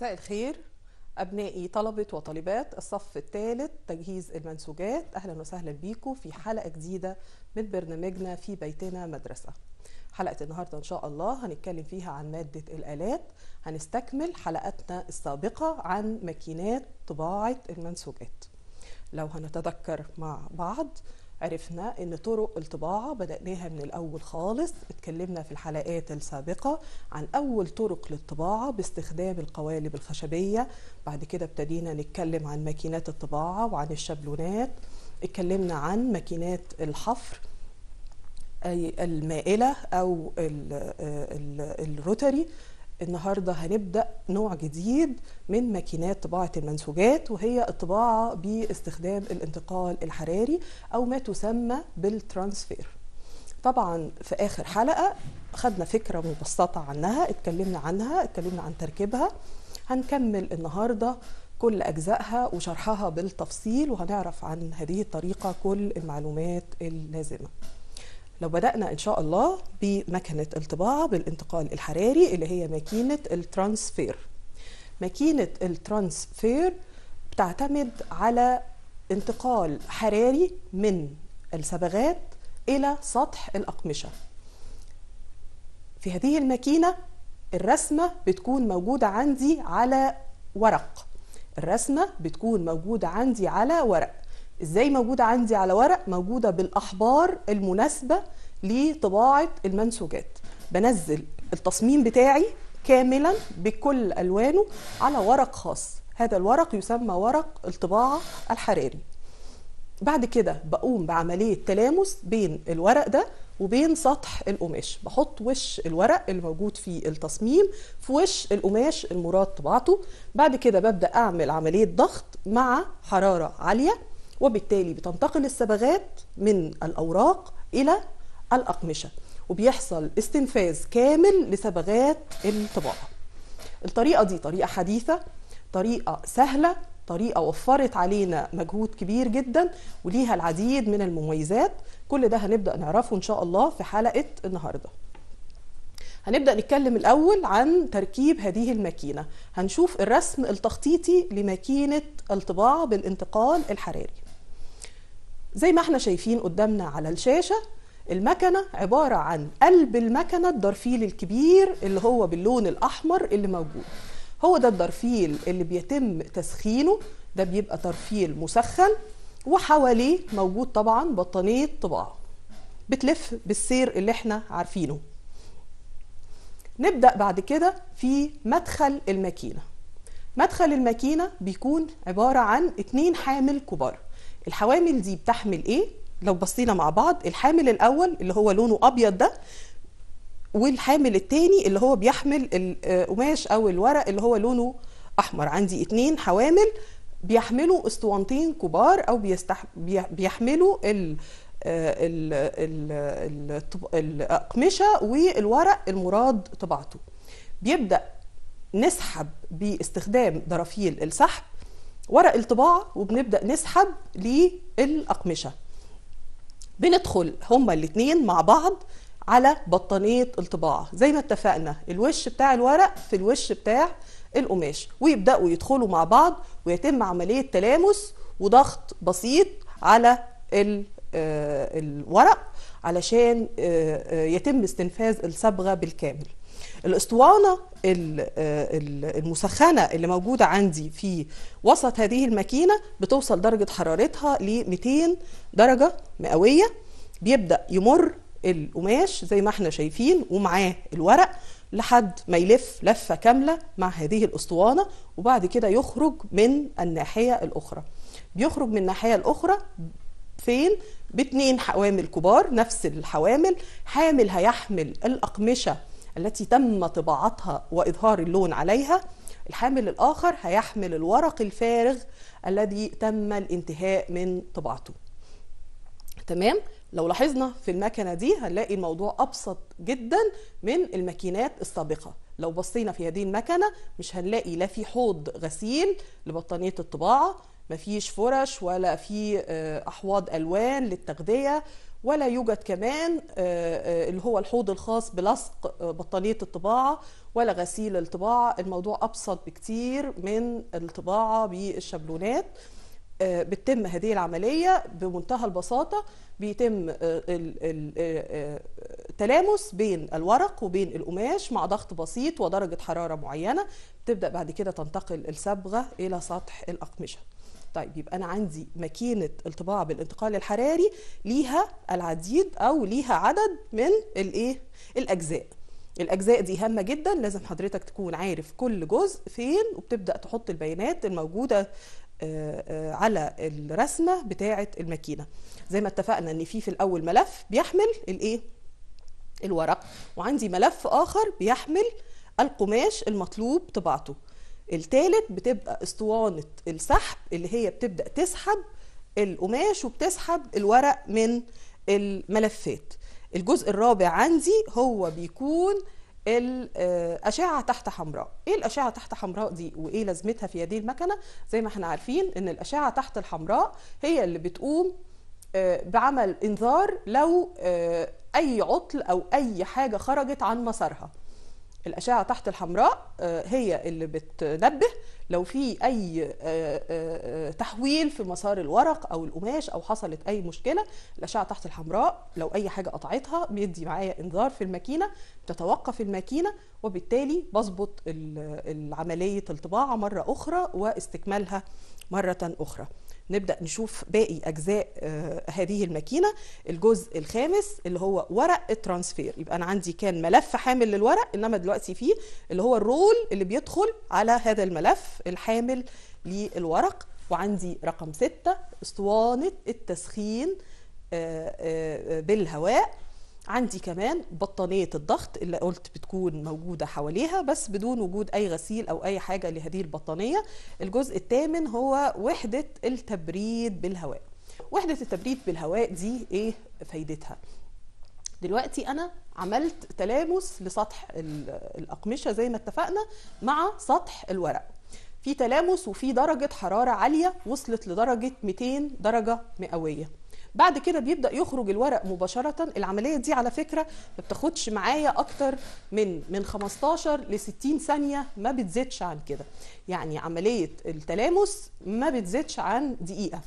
مساء الخير أبنائي طلبة وطالبات الصف الثالث تجهيز المنسوجات أهلا وسهلا بيكم في حلقة جديدة من برنامجنا في بيتنا مدرسة حلقة النهاردة إن شاء الله هنتكلم فيها عن مادة الآلات هنستكمل حلقتنا السابقة عن ماكينات طباعة المنسوجات لو هنتذكر مع بعض عرفنا ان طرق الطباعه بداناها من الاول خالص اتكلمنا في الحلقات السابقه عن اول طرق للطباعه باستخدام القوالب الخشبيه بعد كده ابتدينا نتكلم عن ماكينات الطباعه وعن الشابلونات اتكلمنا عن ماكينات الحفر أي المائلة أو آه الروتري النهارده هنبدا نوع جديد من ماكينات طباعه المنسوجات وهي الطباعه باستخدام الانتقال الحراري او ما تسمى بالترانسفير طبعا في اخر حلقه خدنا فكره مبسطه عنها اتكلمنا عنها اتكلمنا عن تركيبها هنكمل النهارده كل اجزائها وشرحها بالتفصيل وهنعرف عن هذه الطريقه كل المعلومات اللازمه لو بدأنا إن شاء الله بمكنة الطباعة بالانتقال الحراري اللي هي ماكينة الترانسفير ماكينة الترانسفير بتعتمد على انتقال حراري من الصبغات إلى سطح الأقمشة في هذه الماكينة الرسمة بتكون موجودة عندي على ورق الرسمة بتكون موجودة عندي على ورق ازاي موجوده عندي على ورق موجوده بالاحبار المناسبه لطباعه المنسوجات بنزل التصميم بتاعي كاملا بكل الوانه على ورق خاص هذا الورق يسمى ورق الطباعه الحراري بعد كده بقوم بعمليه تلامس بين الورق ده وبين سطح القماش بحط وش الورق اللي موجود في التصميم في وش القماش المراد طباعته بعد كده ببدا اعمل عمليه ضغط مع حراره عاليه وبالتالي بتنتقل الصبغات من الأوراق إلى الأقمشة وبيحصل استنفاذ كامل لصبغات الطباعة الطريقة دي طريقة حديثة طريقة سهلة طريقة وفرت علينا مجهود كبير جدا وليها العديد من المميزات كل ده هنبدأ نعرفه إن شاء الله في حلقة النهاردة هنبدأ نتكلم الأول عن تركيب هذه الماكينة هنشوف الرسم التخطيطي لماكينة الطباعة بالانتقال الحراري زي ما احنا شايفين قدامنا على الشاشة المكنة عبارة عن قلب المكنة الدرفيل الكبير اللي هو باللون الأحمر اللي موجود هو ده الدرفيل اللي بيتم تسخينه ده بيبقى ترفيل مسخن وحواليه موجود طبعا بطانية طباعة بتلف بالسير اللي احنا عارفينه نبدأ بعد كده في مدخل الماكينة مدخل الماكينة بيكون عبارة عن اتنين حامل كبار الحوامل دي بتحمل ايه لو بصينا مع بعض الحامل الاول اللي هو لونه ابيض ده والحامل الثاني اللي هو بيحمل القماش آه، او الورق اللي هو لونه احمر عندي اتنين حوامل بيحملوا اسطوانتين كبار او بيستح... بيحملوا ال... آه، ال... ال... الاقمشه والورق المراد طباعته بيبدا نسحب باستخدام ضرافيل السحب ورق الطباعه وبنبدا نسحب للاقمشه بندخل هما الاثنين مع بعض على بطانيه الطباعه زي ما اتفقنا الوش بتاع الورق في الوش بتاع القماش ويبداوا يدخلوا مع بعض ويتم عمليه تلامس وضغط بسيط على آه، الورق علشان آه، آه، يتم استنفاذ الصبغه بالكامل الاسطوانه آه، المسخنه اللي موجوده عندي في وسط هذه الماكينه بتوصل درجه حرارتها ل 200 درجه مئويه بيبدا يمر القماش زي ما احنا شايفين ومعاه الورق لحد ما يلف لفه كامله مع هذه الاسطوانه وبعد كده يخرج من الناحيه الاخرى بيخرج من الناحيه الاخرى فين باتنين حوامل كبار نفس الحوامل حامل هيحمل الأقمشة التي تم طباعتها وإظهار اللون عليها الحامل الآخر هيحمل الورق الفارغ الذي تم الانتهاء من طباعته تمام؟ لو لاحظنا في المكنة دي هنلاقي الموضوع أبسط جدا من الماكينات السابقة لو بصينا في هذه المكنة مش هنلاقي لا في حوض غسيل لبطانية الطباعة مفيش فرش ولا في آه، أحواض ألوان للتغذية ولا يوجد كمان آه، آه، اللي هو الحوض الخاص بلصق آه، بطانية الطباعة ولا غسيل الطباعة الموضوع أبسط بكتير من الطباعة بالشابلونات بتتم هذه العملية بمنتهى البساطة بيتم التلامس بين الورق وبين القماش مع ضغط بسيط ودرجة حرارة معينة تبدأ بعد كده تنتقل الصبغة إلى سطح الأقمشة طيب يبقى أنا عندي ماكينة الطباعة بالانتقال الحراري ليها العديد أو ليها عدد من الإيه؟ الأجزاء الأجزاء دي هامة جدا لازم حضرتك تكون عارف كل جزء فين وبتبدأ تحط البيانات الموجودة آه، آه، على الرسمة بتاعة الماكينة زي ما اتفقنا ان في في الاول ملف بيحمل الايه الورق وعندي ملف اخر بيحمل القماش المطلوب طباعته الثالث بتبقى اسطوانه السحب اللي هي بتبدا تسحب القماش وبتسحب الورق من الملفات الجزء الرابع عندي هو بيكون الأشعة تحت حمراء إيه الأشعة تحت حمراء دي وإيه لازمتها في هذه المكنة زي ما احنا عارفين إن الأشعة تحت الحمراء هي اللي بتقوم آه، بعمل إنذار لو آه، أي عطل أو أي حاجة خرجت عن مسارها الأشعة تحت الحمراء آه، هي اللي بتنبه لو في أي آه، آه، تحويل في مسار الورق أو القماش أو حصلت أي مشكلة الأشعة تحت الحمراء لو أي حاجة قطعتها بيدي معايا إنذار في الماكينة بتتوقف الماكينة وبالتالي بظبط عملية الطباعة مرة أخرى واستكمالها مرة أخرى نبدا نشوف باقي اجزاء آه، هذه الماكينه الجزء الخامس اللي هو ورق الترانسفير يبقى انا عندي كان ملف حامل للورق انما دلوقتي فيه اللي هو الرول اللي بيدخل على هذا الملف الحامل للورق وعندي رقم ستة اسطوانه التسخين آه، آه، بالهواء عندي كمان بطانية الضغط اللي قلت بتكون موجودة حواليها بس بدون وجود أي غسيل أو أي حاجة لهذه البطانية الجزء الثامن هو وحدة التبريد بالهواء وحدة التبريد بالهواء دي إيه فايدتها؟ دلوقتي انا عملت تلامس لسطح الاقمشه زي ما اتفقنا مع سطح الورق في تلامس وفي درجه حراره عاليه وصلت لدرجه 200 درجه مئويه بعد كده بيبدا يخرج الورق مباشره العمليه دي على فكره ما بتاخدش معايا اكتر من من 15 ل 60 ثانيه ما بتزيدش عن كده يعني عمليه التلامس ما بتزيدش عن دقيقه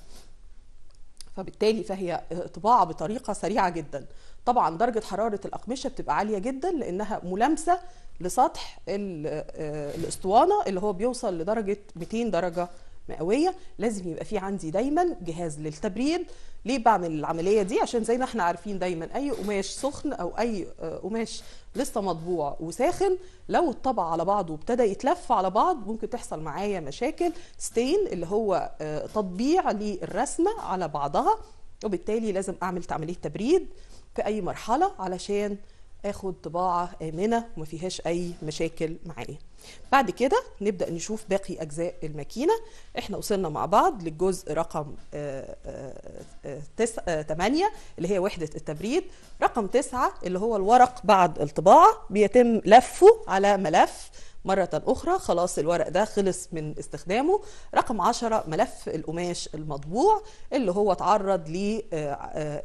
فبالتالي فهي طباعه بطريقه سريعه جدا طبعا درجه حراره الاقمشه بتبقى عاليه جدا لانها ملامسه لسطح آه، الاسطوانه اللي هو بيوصل لدرجه 200 درجه مئويه لازم يبقى في عندي دايما جهاز للتبريد ليه بعمل العمليه دي عشان زي ما احنا عارفين دايما اي قماش سخن او اي آه، قماش لسه مطبوع وساخن لو اتطبع على بعضه وابتدى يتلف على بعض ممكن تحصل معايا مشاكل ستين اللي هو آه، تطبيع للرسمه على بعضها وبالتالي لازم اعمل عمليه تبريد في اي مرحله علشان اخد طباعه امنه وما فيهاش اي مشاكل معايا بعد كده نبدأ نشوف باقي أجزاء الماكينة احنا وصلنا مع بعض للجزء رقم 8 آه، آه، آه، اللي هي وحدة التبريد رقم 9 اللي هو الورق بعد الطباعة بيتم لفه على ملف مرة أخرى خلاص الورق ده خلص من استخدامه رقم عشرة ملف القماش المطبوع اللي هو تعرض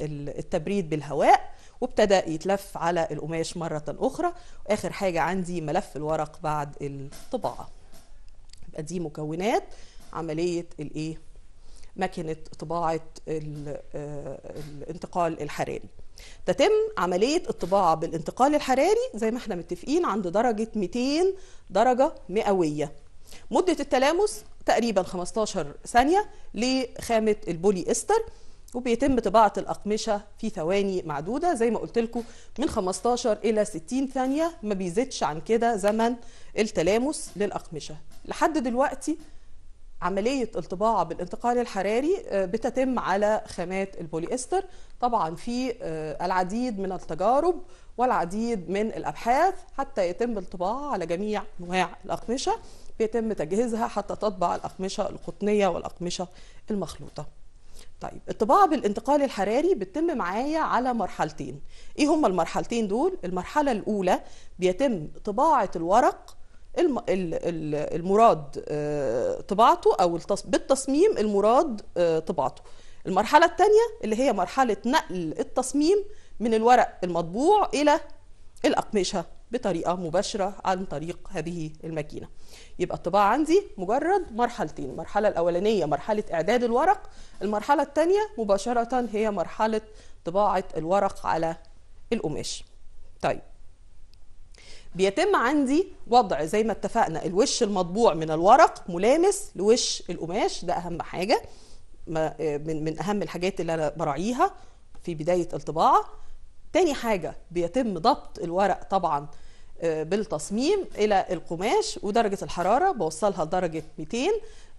للتبريد بالهواء وابتدى يتلف على القماش مرة أخرى وآخر حاجة عندي ملف الورق بعد الطباعة يبقى دي مكونات عملية الإيه؟ مكنة طباعة آه، الانتقال الحراري تتم عملية الطباعة بالانتقال الحراري زي ما احنا متفقين عند درجة 200 درجة مئوية مدة التلامس تقريبا 15 ثانية لخامة البولي استر وبيتم طباعة الأقمشة في ثواني معدودة زي ما قلت لكم من 15 إلى 60 ثانية ما بيزيدش عن كده زمن التلامس للأقمشة لحد دلوقتي عملية الطباعة بالانتقال الحراري آه، بتتم على خامات البوليستر طبعا في آه، العديد من التجارب والعديد من الأبحاث حتى يتم الطباعة على جميع أنواع الأقمشة بيتم تجهيزها حتى تطبع الأقمشة القطنية والأقمشة المخلوطة طيب الطباعة بالانتقال الحراري بتتم معايا على مرحلتين ايه هما المرحلتين دول المرحلة الاولى بيتم طباعة الورق المراد آه، طباعته او بالتصميم المراد آه، طباعته المرحلة الثانية اللي هي مرحلة نقل التصميم من الورق المطبوع الى الأقمشة بطريقه مباشره عن طريق هذه الماكينه يبقى الطباعه عندي مجرد مرحلتين المرحله الاولانيه مرحله اعداد الورق المرحله الثانيه مباشره هي مرحله طباعه الورق على القماش طيب بيتم عندي وضع زي ما اتفقنا الوش المطبوع من الورق ملامس لوش القماش ده اهم حاجه من من اهم الحاجات اللي انا براعيها في بدايه الطباعه تاني حاجة بيتم ضبط الورق طبعا آه، بالتصميم إلى القماش ودرجة الحرارة بوصلها لدرجة 200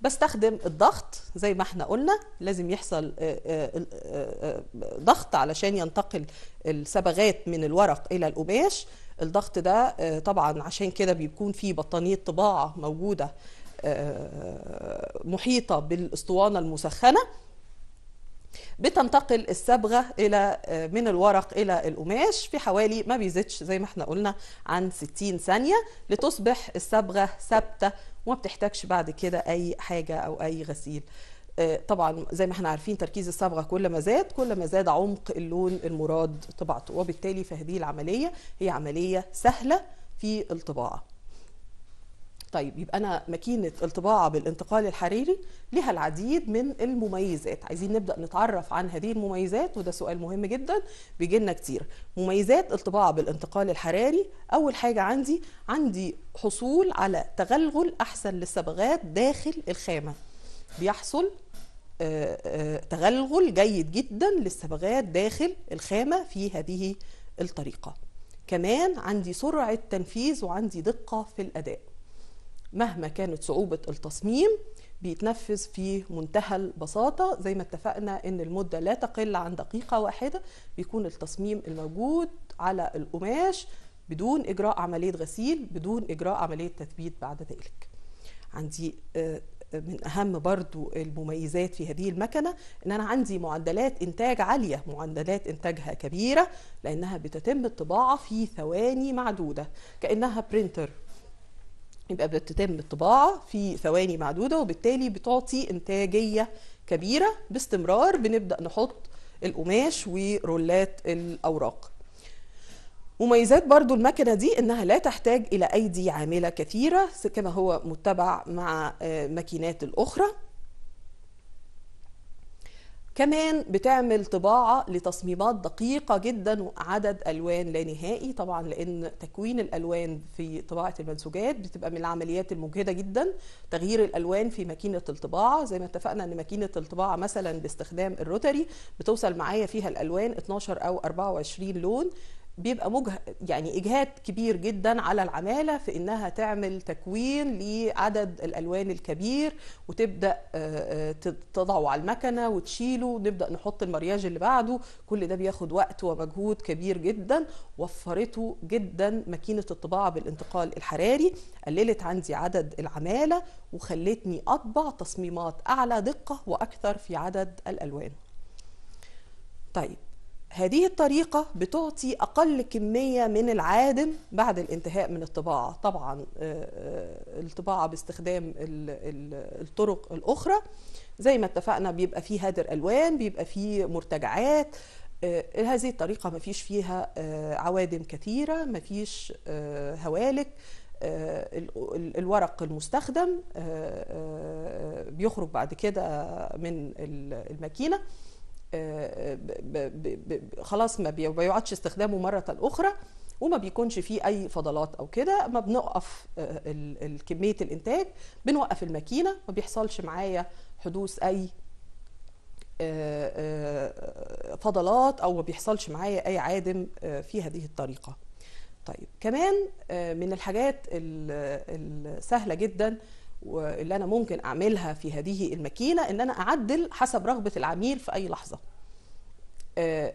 بستخدم الضغط زي ما احنا قلنا لازم يحصل آه، آه، ضغط علشان ينتقل الصبغات من الورق إلى القماش الضغط ده طبعا عشان كده بيكون فيه بطانية طباعة موجودة محيطة بالأسطوانة المسخنة بتنتقل الصبغه الى آه، من الورق الى القماش في حوالي ما بيزيدش زي ما احنا قلنا عن 60 ثانيه لتصبح الصبغه ثابته وما بتحتاجش بعد كده اي حاجه او اي غسيل آه، طبعا زي ما احنا عارفين تركيز الصبغه كل ما زاد كل ما زاد عمق اللون المراد طباعته وبالتالي فهذه العمليه هي عمليه سهله في الطباعه طيب يبقى انا ماكينه الطباعه بالانتقال الحريري لها العديد من المميزات عايزين نبدا نتعرف عن هذه المميزات وده سؤال مهم جدا بيجي لنا كتير مميزات الطباعه بالانتقال الحراري اول حاجه عندي عندي حصول على تغلغل احسن للصبغات داخل الخامه بيحصل آه، آه، تغلغل جيد جدا للصبغات داخل الخامه في هذه الطريقه كمان عندي سرعه تنفيذ وعندي دقه في الاداء مهما كانت صعوبة التصميم بيتنفذ في منتهى البساطة زي ما اتفقنا ان المدة لا تقل عن دقيقة واحدة بيكون التصميم الموجود على القماش بدون إجراء عملية غسيل بدون إجراء عملية تثبيت بعد ذلك عندي آه، آه، من أهم برضو المميزات في هذه المكنة إن أنا عندي معدلات إنتاج عالية معدلات إنتاجها كبيرة لأنها بتتم الطباعة في ثواني معدودة كأنها برينتر يبقى بتتم الطباعة في ثواني معدودة وبالتالي بتعطي إنتاجية كبيرة باستمرار بنبدأ نحط القماش ورولات الأوراق مميزات برضو المكنة دي إنها لا تحتاج إلى أيدي عاملة كثيرة كما هو متبع مع آه، ماكينات الأخرى كمان بتعمل طباعة لتصميمات دقيقة جدا وعدد ألوان لا نهائي طبعا لأن تكوين الألوان في طباعة المنسوجات بتبقى من العمليات المجهدة جدا تغيير الألوان في ماكينة الطباعة زي ما اتفقنا أن ماكينة الطباعة مثلا باستخدام الروتري بتوصل معايا فيها الألوان 12 أو 24 لون بيبقى مجه... يعني اجهاد كبير جدا على العماله في انها تعمل تكوين لعدد الالوان الكبير وتبدا آه، آه، تضعه على المكنه وتشيله ونبدا نحط المرياج اللي بعده كل ده بياخد وقت ومجهود كبير جدا وفرته جدا ماكينه الطباعه بالانتقال الحراري قللت عندي عدد العماله وخلتني اطبع تصميمات اعلى دقه واكثر في عدد الالوان طيب هذه الطريقة بتعطي أقل كمية من العادم بعد الانتهاء من الطباعة طبعا آه، آه، الطباعة باستخدام الطرق الأخرى زي ما اتفقنا بيبقى فيه هدر ألوان بيبقى فيه مرتجعات آه، هذه الطريقة مفيش فيها عوادم كثيرة مفيش هوالك الورق المستخدم بيخرج بعد كده من الماكينه آه، آه، خلاص ما بيعادش استخدامه مره اخرى وما بيكونش فيه اي فضلات او كده ما بنوقف آه، كميه الانتاج بنوقف الماكينه ما بيحصلش معايا حدوث اي فضلات او ما بيحصلش معايا اي عادم في هذه الطريقه طيب كمان من الحاجات السهله جدا واللي انا ممكن اعملها في هذه الماكينه ان انا اعدل حسب رغبه العميل في اي لحظه آه،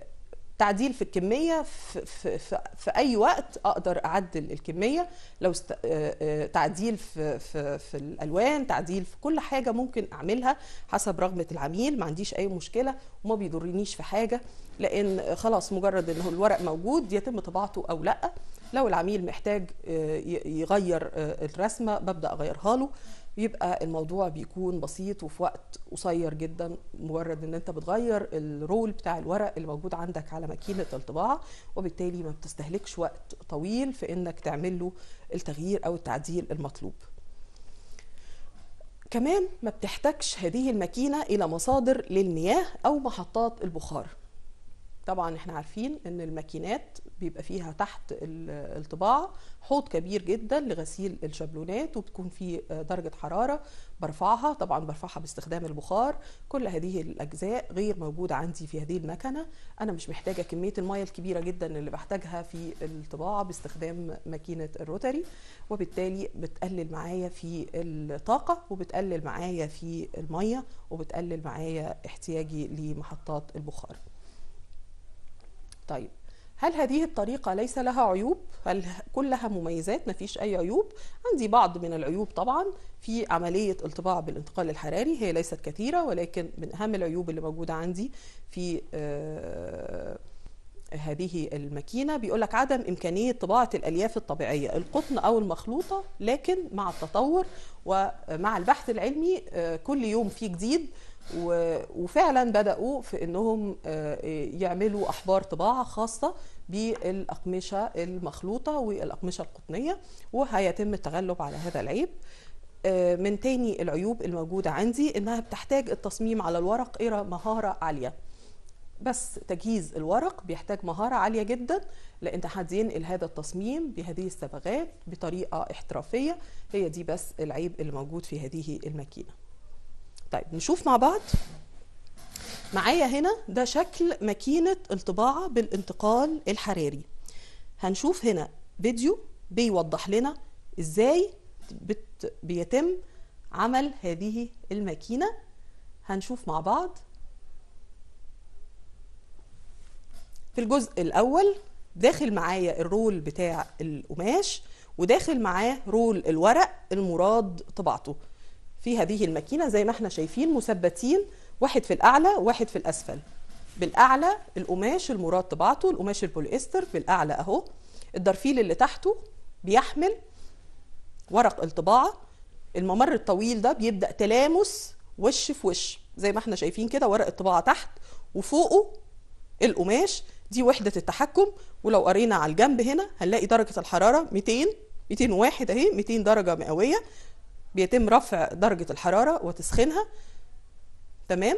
تعديل في الكميه في, في, في, في اي وقت اقدر اعدل الكميه لو است... آه، آه، تعديل في, في, في الالوان تعديل في كل حاجه ممكن اعملها حسب رغبه العميل ما عنديش اي مشكله وما بيضرنيش في حاجه لان خلاص مجرد ان الورق موجود يتم طباعته او لا لو العميل محتاج آه، يغير آه، الرسمه ببدا اغيرها له يبقى الموضوع بيكون بسيط وفي وقت قصير جدا مجرد ان انت بتغير الرول بتاع الورق اللي موجود عندك على ماكينه الطباعه وبالتالي ما بتستهلكش وقت طويل في انك تعمل له التغيير او التعديل المطلوب كمان ما بتحتاجش هذه الماكينه الى مصادر للمياه او محطات البخار طبعا احنا عارفين ان الماكينات بيبقى فيها تحت الطباعه حوض كبير جدا لغسيل الشابلونات وبتكون في آه، درجه حراره برفعها طبعا برفعها باستخدام البخار كل هذه الاجزاء غير موجوده عندي في هذه المكنه انا مش محتاجه كميه الميه الكبيره جدا اللي بحتاجها في الطباعه باستخدام ماكينه الروتري وبالتالي بتقلل معايا في الطاقه وبتقلل معايا في الميه وبتقلل معايا احتياجي لمحطات البخار طيب هل هذه الطريقة ليس لها عيوب؟ هل كلها مميزات؟ مفيش أي عيوب؟ عندي بعض من العيوب طبعا في عملية الطباع بالانتقال الحراري هي ليست كثيرة ولكن من أهم العيوب اللي موجودة عندي في آه، هذه الماكينة بيقول لك عدم إمكانية طباعة الألياف الطبيعية القطن أو المخلوطة لكن مع التطور ومع البحث العلمي آه، كل يوم فيه جديد وفعلا بداوا في انهم آه، يعملوا احبار طباعه خاصه بالاقمشه المخلوطه والاقمشه القطنيه وهيتم التغلب على هذا العيب آه، من تاني العيوب الموجوده عندي انها بتحتاج التصميم على الورق الى مهاره عاليه بس تجهيز الورق بيحتاج مهارة عالية جدا لأن تحدين هذا التصميم بهذه الصبغات بطريقة احترافية هي دي بس العيب اللي موجود في هذه الماكينة طيب نشوف مع بعض معايا هنا ده شكل ماكينة الطباعة بالانتقال الحراري هنشوف هنا فيديو بيوضح لنا ازاي بت... بيتم عمل هذه الماكينة هنشوف مع بعض في الجزء الأول داخل معايا الرول بتاع القماش وداخل معاه رول الورق المراد طباعته في هذه الماكينة زي ما احنا شايفين مثبتين واحد في الأعلى واحد في الأسفل بالأعلى القماش المراد طباعته القماش البوليستر بالأعلى أهو الدرفيل اللي تحته بيحمل ورق الطباعة الممر الطويل ده بيبدأ تلامس وش في وش زي ما احنا شايفين كده ورق الطباعة تحت وفوقه القماش دي وحدة التحكم ولو قرينا على الجنب هنا هنلاقي درجة الحرارة 200 201 اهي 200 درجة مئوية بيتم رفع درجة الحرارة وتسخينها تمام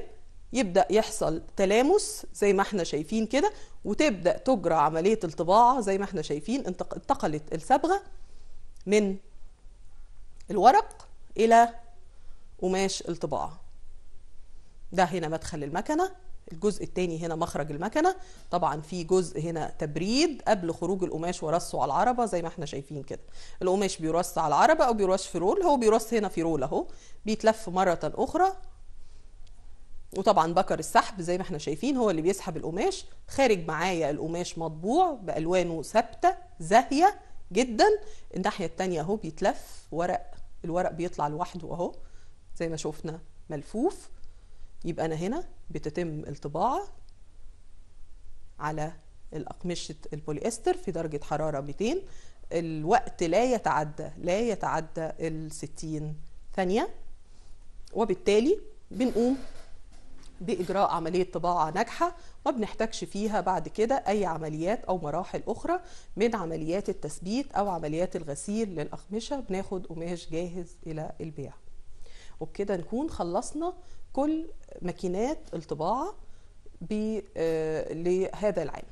يبدأ يحصل تلامس زي ما احنا شايفين كده وتبدأ تجرى عملية الطباعة زي ما احنا شايفين انتقلت الصبغة من الورق إلى قماش الطباعة ده هنا مدخل المكنة الجزء الثاني هنا مخرج المكنه طبعا في جزء هنا تبريد قبل خروج القماش ورصه على العربه زي ما احنا شايفين كده القماش بيرص على العربه او بيرص في رول هو بيرص هنا في رول اهو بيتلف مره اخرى وطبعا بكر السحب زي ما احنا شايفين هو اللي بيسحب القماش خارج معايا القماش مطبوع بالوانه ثابته زاهيه جدا الناحيه الثانيه اهو بيتلف ورق الورق بيطلع لوحده اهو زي ما شفنا ملفوف يبقى أنا هنا بتتم الطباعة على الأقمشة البوليستر في درجة حرارة 200 الوقت لا يتعدى لا يتعدى ال 60 ثانية وبالتالي بنقوم بإجراء عملية طباعة ناجحة ما بنحتاجش فيها بعد كده أي عمليات أو مراحل أخرى من عمليات التثبيت أو عمليات الغسيل للأقمشة بناخد قماش جاهز إلى البيع وبكده نكون خلصنا كل ماكينات الطباعه آه، لهذا العام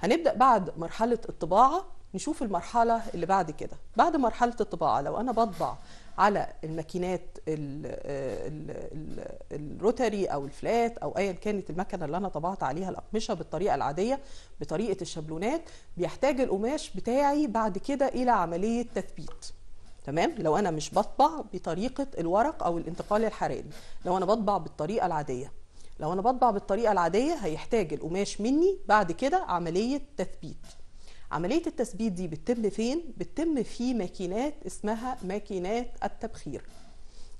هنبدا بعد مرحله الطباعه نشوف المرحله اللي بعد كده بعد مرحله الطباعه لو انا بطبع على الماكينات آه، الروتري او الفلات او ايا كانت المكنه اللي انا طبعت عليها الاقمشه بالطريقه العاديه بطريقه الشابلونات بيحتاج القماش بتاعي بعد كده الى عمليه تثبيت تمام لو انا مش بطبع بطريقه الورق او الانتقال الحراري لو انا بطبع بالطريقه العاديه لو انا بطبع بالطريقه العاديه هيحتاج القماش مني بعد كده عمليه تثبيت عمليه التثبيت دي بتتم فين بتتم في ماكينات اسمها ماكينات التبخير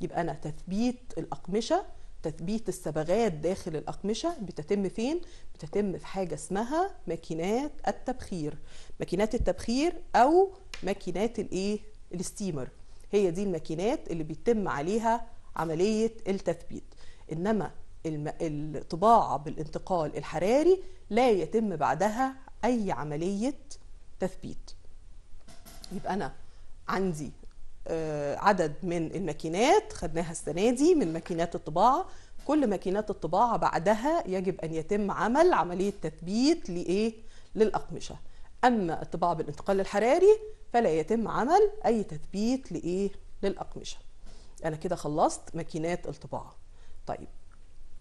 يبقى انا تثبيت الاقمشه تثبيت الصبغات داخل الأقمشة بتتم فين؟ بتتم في حاجة اسمها ماكينات التبخير ماكينات التبخير أو ماكينات الإيه؟ الستيمر هي دي الماكينات اللي بيتم عليها عملية التثبيت إنما الطباعة بالانتقال الحراري لا يتم بعدها أي عملية تثبيت يبقى أنا عندي آه، عدد من الماكينات خدناها السنة دي من ماكينات الطباعة كل ماكينات الطباعة بعدها يجب أن يتم عمل عملية تثبيت لإيه؟ للأقمشة أما الطباعة بالانتقال الحراري فلا يتم عمل اي تثبيت لايه للاقمشه انا كده خلصت ماكينات الطباعه طيب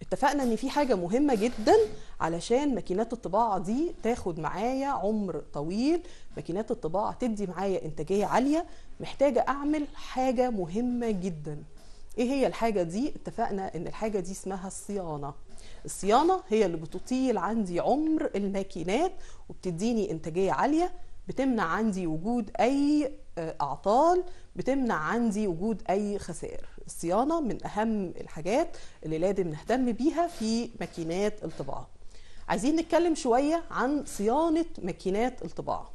اتفقنا ان في حاجه مهمه جدا علشان ماكينات الطباعه دي تاخد معايا عمر طويل ماكينات الطباعه تدي معايا انتاجيه عاليه محتاجه اعمل حاجه مهمه جدا ايه هي الحاجه دي اتفقنا ان الحاجه دي اسمها الصيانه الصيانه هي اللي بتطيل عندي عمر الماكينات وبتديني انتاجيه عاليه بتمنع عندي وجود اي آه، اعطال بتمنع عندي وجود اي خسائر الصيانه من اهم الحاجات اللي لازم نهتم بيها في ماكينات الطباعه عايزين نتكلم شويه عن صيانه ماكينات الطباعه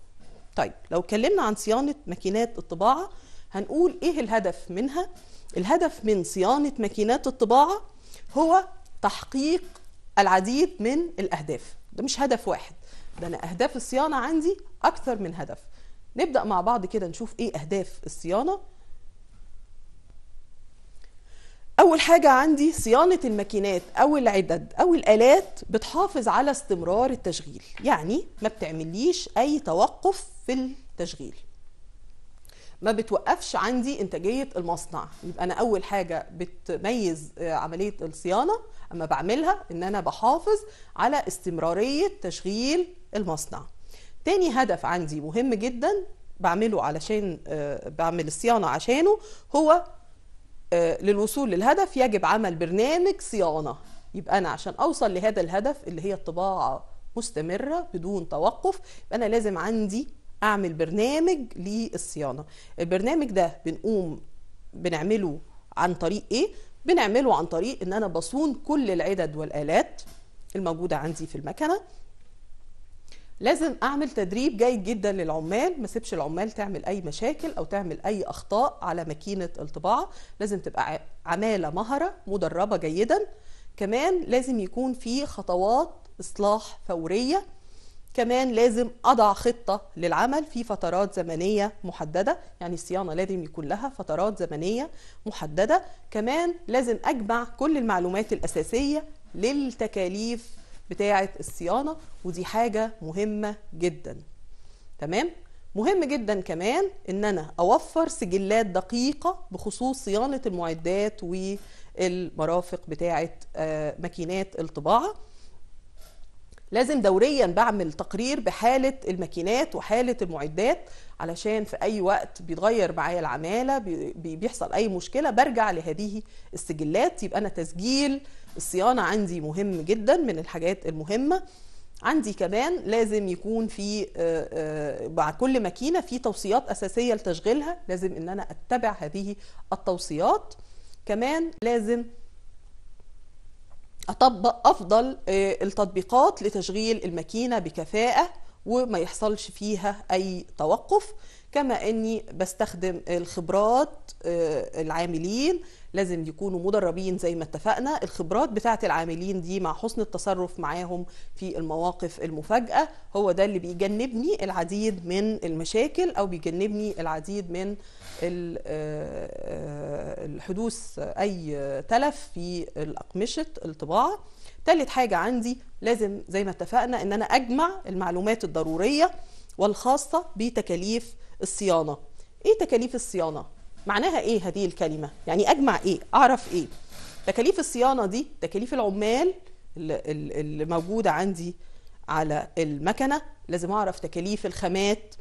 طيب لو اتكلمنا عن صيانه ماكينات الطباعه هنقول ايه الهدف منها الهدف من صيانه ماكينات الطباعه هو تحقيق العديد من الاهداف ده مش هدف واحد ده انا اهداف الصيانه عندي اكثر من هدف نبدا مع بعض كده نشوف ايه اهداف الصيانه اول حاجه عندي صيانه الماكينات او العدد او الالات بتحافظ على استمرار التشغيل يعني ما بتعمليش اي توقف في التشغيل ما بتوقفش عندي انتاجيه المصنع يبقى انا اول حاجه بتميز آه، عمليه الصيانه اما بعملها ان انا بحافظ على استمراريه تشغيل المصنع تاني هدف عندي مهم جدا بعمله علشان آه، بعمل الصيانة عشانه هو آه، للوصول للهدف يجب عمل برنامج صيانة يبقى أنا عشان أوصل لهذا الهدف اللي هي الطباعة مستمرة بدون توقف أنا لازم عندي أعمل برنامج للصيانة البرنامج ده بنقوم بنعمله عن طريق إيه؟ بنعمله عن طريق إن أنا بصون كل العدد والآلات الموجودة عندي في المكنة لازم اعمل تدريب جيد جدا للعمال ما سيبش العمال تعمل اي مشاكل او تعمل اي اخطاء على ماكينه الطباعه لازم تبقى عماله مهره مدربه جيدا كمان لازم يكون في خطوات اصلاح فوريه كمان لازم اضع خطه للعمل في فترات زمنيه محدده يعني الصيانه لازم يكون لها فترات زمنيه محدده كمان لازم اجمع كل المعلومات الاساسيه للتكاليف بتاعه الصيانه ودي حاجه مهمه جدا تمام مهم جدا كمان ان انا اوفر سجلات دقيقه بخصوص صيانه المعدات والمرافق بتاعه آه، ماكينات الطباعه لازم دوريا بعمل تقرير بحاله الماكينات وحاله المعدات علشان في اي وقت بيتغير معايا العماله بيحصل اي مشكله برجع لهذه السجلات يبقى انا تسجيل الصيانه عندي مهم جدا من الحاجات المهمه عندي كمان لازم يكون في آه، آه، مع كل ماكينه في توصيات اساسيه لتشغيلها لازم ان انا اتبع هذه التوصيات كمان لازم اطبق افضل آه، التطبيقات لتشغيل الماكينه بكفاءه وما يحصلش فيها اي توقف كما اني بستخدم الخبرات آه، العاملين لازم يكونوا مدربين زي ما اتفقنا الخبرات بتاعه العاملين دي مع حسن التصرف معاهم في المواقف المفاجاه هو ده اللي بيجنبني العديد من المشاكل او بيجنبني العديد من آه، آه، الحدوث اي تلف في الاقمشه الطباعه تالت حاجه عندي لازم زي ما اتفقنا ان انا اجمع المعلومات الضروريه والخاصه بتكاليف الصيانه ايه تكاليف الصيانه معناها ايه هذه الكلمه يعني اجمع ايه اعرف ايه تكاليف الصيانه دي تكاليف العمال اللي موجوده عندي على المكنه لازم اعرف تكاليف الخامات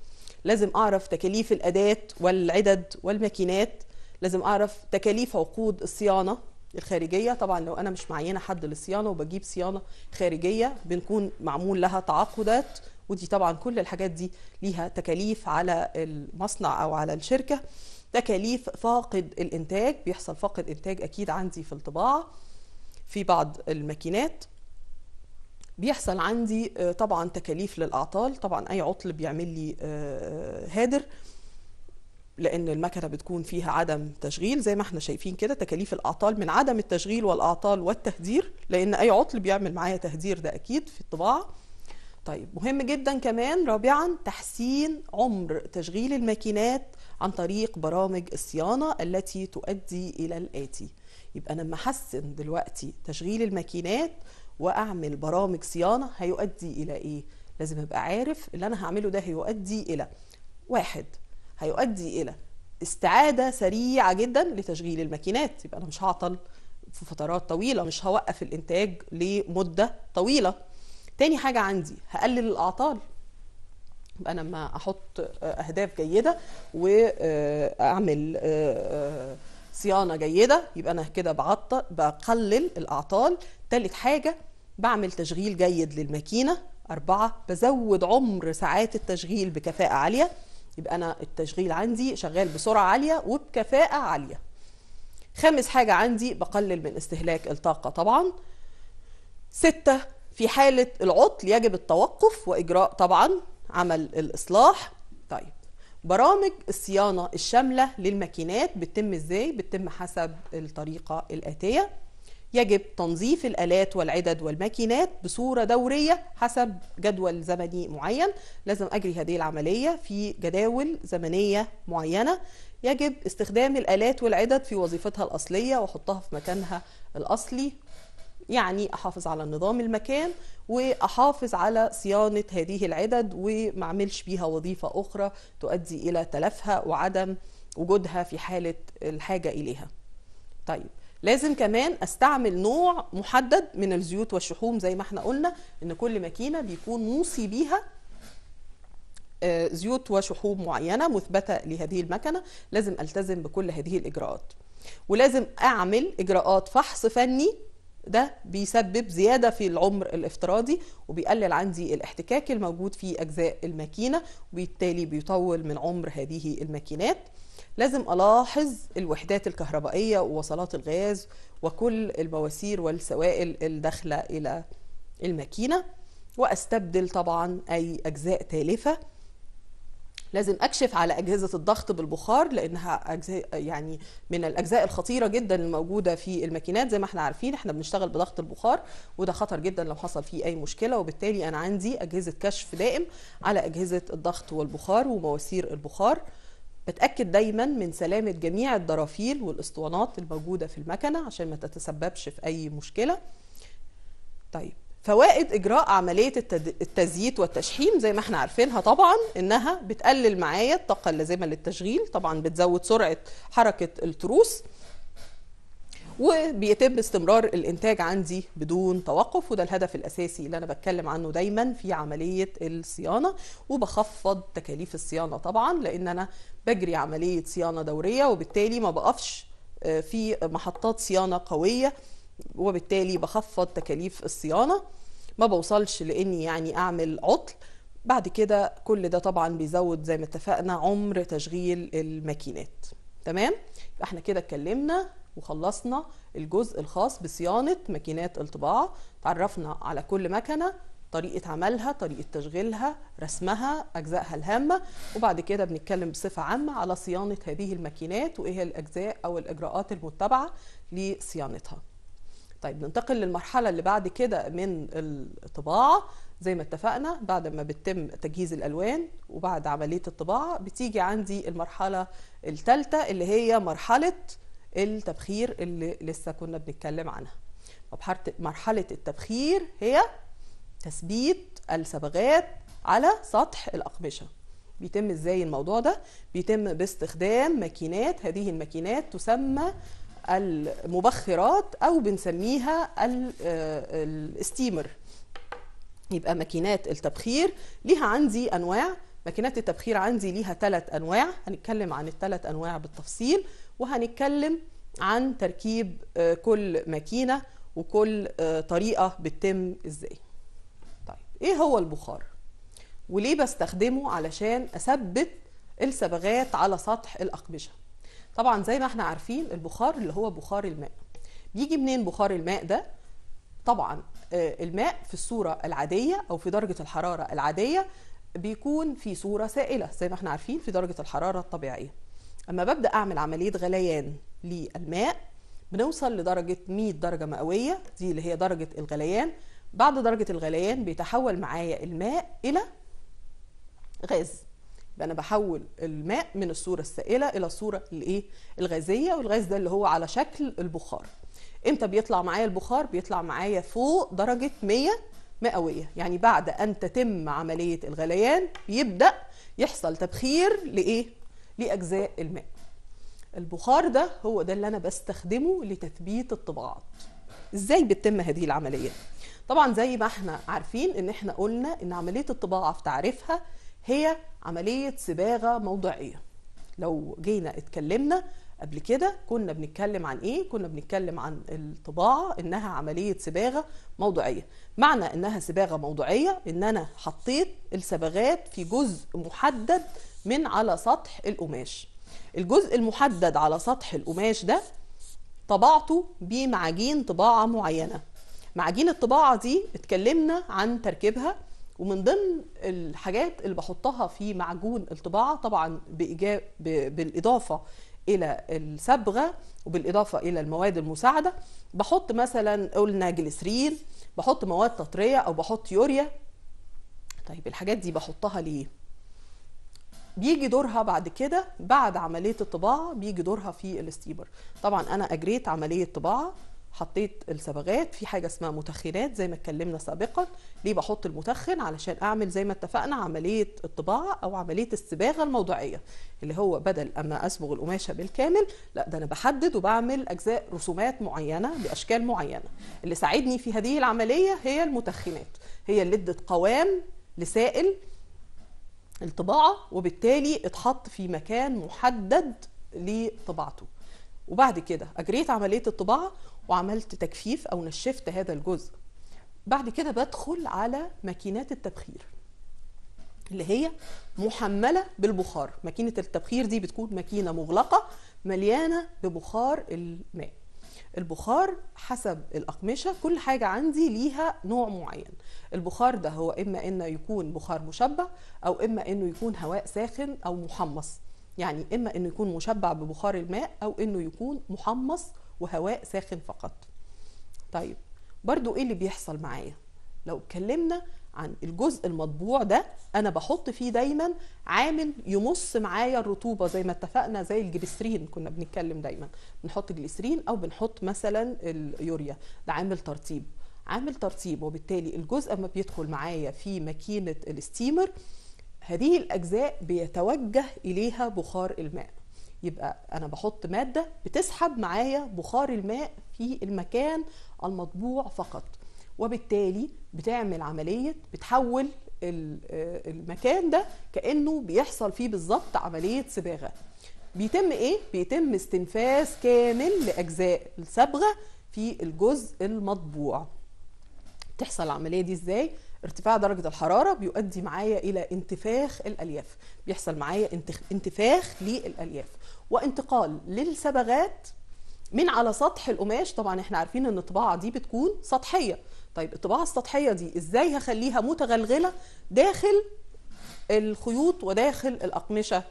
لازم اعرف تكاليف الاداه والعدد والماكينات لازم اعرف تكاليف عقود الصيانه الخارجيه طبعا لو انا مش معينه حد للصيانه وبجيب صيانه خارجيه بنكون معمول لها تعاقدات ودي طبعا كل الحاجات دي ليها تكاليف على المصنع او على الشركه تكاليف فاقد الانتاج بيحصل فاقد انتاج اكيد عندي في الطباعه في بعض الماكينات بيحصل عندي آه، طبعا تكاليف للاعطال طبعا اي عطل بيعمل لي آه، آه، هادر لان المكنه بتكون فيها عدم تشغيل زي ما احنا شايفين كده تكاليف الاعطال من عدم التشغيل والاعطال والتهدير لان اي عطل بيعمل معايا تهدير ده اكيد في الطباعه طيب مهم جدا كمان رابعا تحسين عمر تشغيل الماكينات عن طريق برامج الصيانة التي تؤدي إلى الآتي يبقى أنا لما أحسن دلوقتي تشغيل الماكينات وأعمل برامج صيانة هيؤدي إلى إيه؟ لازم أبقى عارف اللي أنا هعمله ده هيؤدي إلى واحد هيؤدي إلى استعادة سريعة جدا لتشغيل الماكينات يبقى أنا مش هعطل في فترات طويلة مش هوقف الإنتاج لمدة طويلة تاني حاجه عندي هقلل الاعطال يبقى انا لما احط آه، اهداف جيده واعمل آه، آه، صيانه جيده يبقى انا كده بعطل بقلل الاعطال تالت حاجه بعمل تشغيل جيد للماكينه أربعة بزود عمر ساعات التشغيل بكفاءة عالية يبقى أنا التشغيل عندي شغال بسرعة عالية وبكفاءة عالية خامس حاجة عندي بقلل من استهلاك الطاقة طبعا ستة في حالة العطل يجب التوقف وإجراء طبعا عمل الإصلاح طيب برامج الصيانة الشاملة للماكينات بتتم إزاي؟ بتتم حسب الطريقة الآتية يجب تنظيف الآلات والعدد والماكينات بصورة دورية حسب جدول زمني معين لازم أجري هذه العملية في جداول زمنية معينة يجب استخدام الآلات والعدد في وظيفتها الأصلية وحطها في مكانها الأصلي يعني احافظ على نظام المكان واحافظ على صيانه هذه العدد وما اعملش بيها وظيفه اخرى تؤدي الى تلفها وعدم وجودها في حاله الحاجه اليها طيب لازم كمان استعمل نوع محدد من الزيوت والشحوم زي ما احنا قلنا ان كل ماكينه بيكون موصي بيها آه، زيوت وشحوم معينه مثبته لهذه المكنه لازم التزم بكل هذه الاجراءات ولازم اعمل اجراءات فحص فني ده بيسبب زيادة في العمر الافتراضي وبيقلل عندي الاحتكاك الموجود في أجزاء الماكينة وبالتالي بيطول من عمر هذه الماكينات لازم ألاحظ الوحدات الكهربائية ووصلات الغاز وكل البواسير والسوائل الداخلة إلى الماكينة وأستبدل طبعا أي أجزاء تالفة لازم اكشف على اجهزه الضغط بالبخار لانها أجزاء يعني من الاجزاء الخطيره جدا الموجوده في الماكينات زي ما احنا عارفين احنا بنشتغل بضغط البخار وده خطر جدا لو حصل فيه اي مشكله وبالتالي انا عندي اجهزه كشف دائم على اجهزه الضغط والبخار ومواسير البخار بتأكد دايما من سلامة جميع الدرافيل والاسطوانات الموجودة في المكنة عشان ما تتسببش في أي مشكلة طيب فوائد اجراء عمليه التزييت والتشحيم زي ما احنا عارفينها طبعا انها بتقلل معايا الطاقه اللازمه للتشغيل طبعا بتزود سرعه حركه التروس وبيتم استمرار الانتاج عندي بدون توقف وده الهدف الاساسي اللي انا بتكلم عنه دايما في عمليه الصيانه وبخفض تكاليف الصيانه طبعا لان انا بجري عمليه صيانه دوريه وبالتالي ما بقفش آه، في محطات صيانه قويه وبالتالي بخفض تكاليف الصيانة ما بوصلش لاني يعني اعمل عطل بعد كده كل ده طبعا بيزود زي ما اتفقنا عمر تشغيل الماكينات تمام احنا كده اتكلمنا وخلصنا الجزء الخاص بصيانة ماكينات الطباعة تعرفنا على كل مكنة طريقة عملها طريقة تشغيلها رسمها أجزائها الهامة وبعد كده بنتكلم بصفة عامة على صيانة هذه الماكينات وإيه الأجزاء أو الإجراءات المتبعة لصيانتها طيب ننتقل للمرحله اللي بعد كده من الطباعه زي ما اتفقنا بعد ما بتتم تجهيز الالوان وبعد عمليه الطباعه بتيجي عندي المرحله الثالثه اللي هي مرحله التبخير اللي لسه كنا بنتكلم عنها مرحله التبخير هي تثبيت الصبغات على سطح الاقمشه بيتم ازاي الموضوع ده بيتم باستخدام ماكينات هذه الماكينات تسمى المبخرات أو بنسميها آه، الستيمر يبقى ماكينات التبخير ليها عندي أنواع ماكينات التبخير عندي ليها ثلاث أنواع هنتكلم عن الثلاث أنواع بالتفصيل وهنتكلم عن تركيب آه، كل ماكينة وكل آه، طريقة بتتم إزاي طيب إيه هو البخار وليه بستخدمه علشان أثبت الصبغات على سطح الأقمشة طبعا زي ما احنا عارفين البخار اللي هو بخار الماء بيجي منين بخار الماء ده طبعا آه، الماء في الصورة العادية أو في درجة الحرارة العادية بيكون في صورة سائلة زي ما احنا عارفين في درجة الحرارة الطبيعية أما ببدأ أعمل عملية غليان للماء بنوصل لدرجة 100 درجة مئوية دي اللي هي درجة الغليان بعد درجة الغليان بيتحول معايا الماء إلى غاز يبقى انا بحول الماء من الصوره السائله الى الصوره الايه الغازيه والغاز ده اللي هو على شكل البخار امتى بيطلع معايا البخار بيطلع معايا فوق درجه 100 مئويه يعني بعد ان تتم عمليه الغليان يبدا يحصل تبخير لايه لاجزاء الماء البخار ده هو ده اللي انا بستخدمه لتثبيت الطباعات ازاي بتتم هذه العمليه طبعا زي ما احنا عارفين ان احنا قلنا ان عمليه الطباعه في تعريفها هي عملية صباغة موضعية لو جينا اتكلمنا قبل كده كنا بنتكلم عن ايه كنا بنتكلم عن الطباعه انها عمليه صباغه موضعيه معنى انها صباغه موضعيه ان انا حطيت الصباغات في جزء محدد من على سطح القماش الجزء المحدد على سطح القماش ده طبعته بمعاجين طباعه معينه معاجين الطباعه دي اتكلمنا عن تركيبها ومن ضمن الحاجات اللي بحطها في معجون الطباعه طبعا بالاضافه الى الصبغه وبالاضافه الى المواد المساعده بحط مثلا قلنا جليسرين بحط مواد تطريه او بحط يوريا طيب الحاجات دي بحطها ليه بيجي دورها بعد كده بعد عمليه الطباعه بيجي دورها في الاستيبر طبعا انا اجريت عمليه طباعه حطيت الصبغات في حاجه اسمها متخنات زي ما اتكلمنا سابقا ليه بحط المتخن علشان اعمل زي ما اتفقنا عمليه الطباعه او عمليه الصباغه الموضعيه اللي هو بدل اما اصبغ القماشه بالكامل لا ده انا بحدد وبعمل اجزاء رسومات معينه باشكال معينه اللي ساعدني في هذه العمليه هي المتخنات هي اللي ادت قوام لسائل الطباعه وبالتالي اتحط في مكان محدد لطباعته وبعد كده اجريت عمليه الطباعه وعملت تجفيف او نشفت هذا الجزء بعد كده بدخل على ماكينات التبخير اللي هي محمله بالبخار ماكينه التبخير دي بتكون ماكينه مغلقه مليانه ببخار الماء البخار حسب الأقمشة كل حاجة عندي ليها نوع معين البخار ده هو إما إنه يكون بخار مشبع أو إما إنه يكون هواء ساخن أو محمص يعني إما إنه يكون مشبع ببخار الماء أو إنه يكون محمص وهواء ساخن فقط طيب برضو ايه اللي بيحصل معايا لو اتكلمنا عن الجزء المطبوع ده انا بحط فيه دايما عامل يمص معايا الرطوبه زي ما اتفقنا زي الجليسرين كنا بنتكلم دايما بنحط جليسرين او بنحط مثلا اليوريا ده عامل ترطيب عامل ترطيب وبالتالي الجزء ما بيدخل معايا في ماكينه الستيمر هذه الاجزاء بيتوجه اليها بخار الماء يبقى انا بحط ماده بتسحب معايا بخار الماء في المكان المطبوع فقط وبالتالي بتعمل عمليه بتحول آه، المكان ده كانه بيحصل فيه بالظبط عمليه صباغه بيتم ايه بيتم استنفاذ كامل لاجزاء الصبغه في الجزء المطبوع تحصل العمليه دي ازاي ارتفاع درجة الحرارة بيؤدي معايا إلى انتفاخ الألياف بيحصل معايا انتفاخ للألياف وانتقال للصبغات من على سطح القماش طبعا احنا عارفين ان الطباعة دي بتكون سطحية طيب الطباعة السطحية دي ازاي هخليها متغلغلة داخل الخيوط وداخل الأقمشة